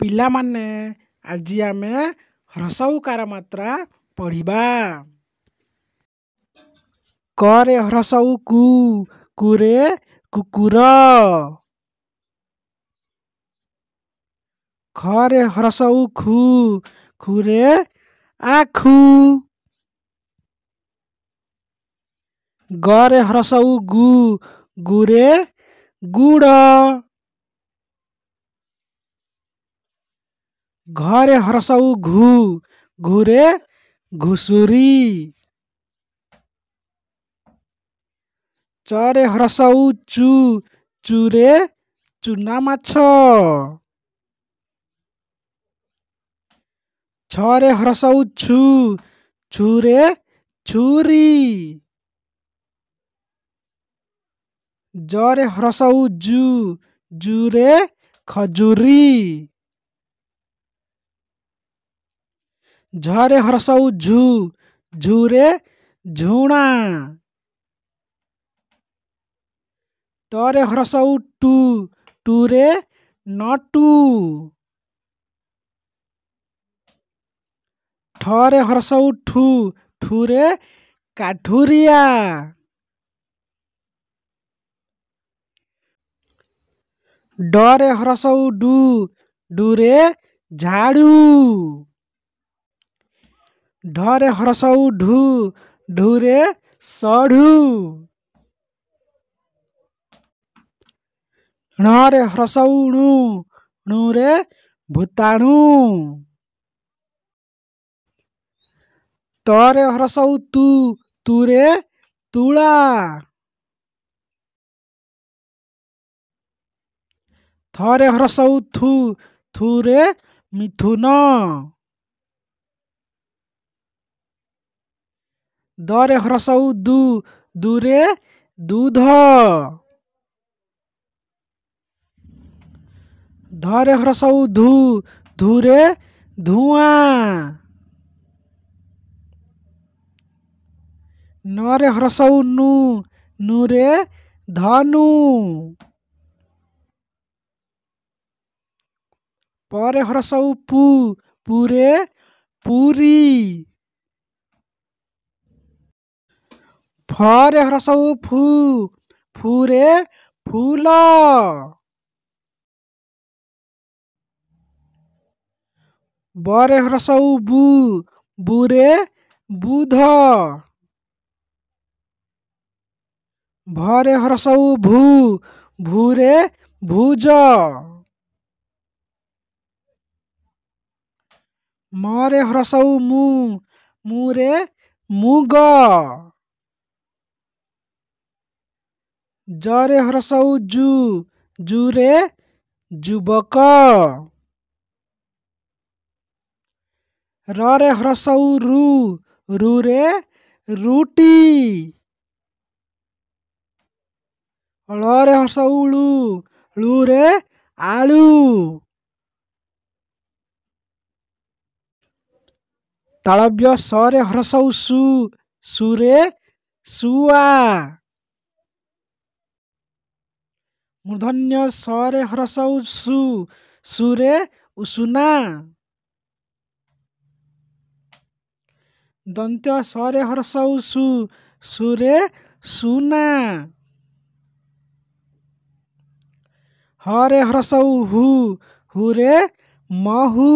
ପିଲାମାନେ ଆଜି ଆମେ ହ୍ରସ୍ୱ ଉକାର ମାତ୍ରା ପଢ଼ିବା କରେ ହ୍ରସ୍ୱ କୁ କୁରେ କୁକୁର ଖରେ ହ୍ରସ୍ୱ ଖୁ ଖୁରେ ଆଖୁ ଗରେ ହ୍ରସ୍ୱ ଗୁ ଗୁରେ ଗୁଡ଼ घरे हरसऊ घू घूरे घुसुरी चरे हरसऊ चु चुरे चुना माछ छरे हरसऊ छु छुरे छुरी जरे हरसऊ जू जुरे खजुरी झरे हरसौ झू झूरे झूणा टरे हर्षौ टू टूरे नटु ठरे हर्षौ ठु ठुरे काठुरिया डरे हर्षौ डू डूरे झाड़ू ଢରେ ହରସଉ ଢୁ ଢୁରେ ସଢୁ ଣରେ ହ୍ରସଉ ଣୁ ଣୁରେ ଭୂତାଣୁ ତରେ ହ୍ରସଉ ତୁ ତୁରେ ତୁଳା ଥରେ ହ୍ରସଉ ଥୁ ଥୁରେ ମିଥୁନ दरे ह्रसौ दू दूरे दूध धरे ह्रसौ धू धूरे धुआं नरे ह्रसौ नू नूरे धनु पर ह्रसौ पू पूरे पूरी ଫରେ ହ୍ରସଉ ଫୁ ଫୁରେ ଫୁଲ ବରେ ହ୍ରସଉ ବୁ ବୁରେ ବୁଧ ଭରେ ହ୍ରସଉ ଭୁ ଭୁରେ ଭୁଜ ମରେ ହ୍ରସଉ ମୁଁ ମୁରେ ମୁଗ ଜରେ ହ୍ରସଉ ଜୁ ଜୁରେ ଯୁବକ ରରେ ହ୍ରସଉ ରୁ ରୁରେ ରୁଟି ଳରେ ହସଉ ଳୁ ଳୁରେ ଆଳୁ ତାଳବ୍ୟ ସରେ ହ୍ରସଉ ସୁରେ ଶୁଆ मूर्धन्य सरे रे ह्रसौ सु सुरे उसुना दन्त्य सरे रे ह्रसौ सु सुरे सुना हरे ह्रसौ हु हुरे महु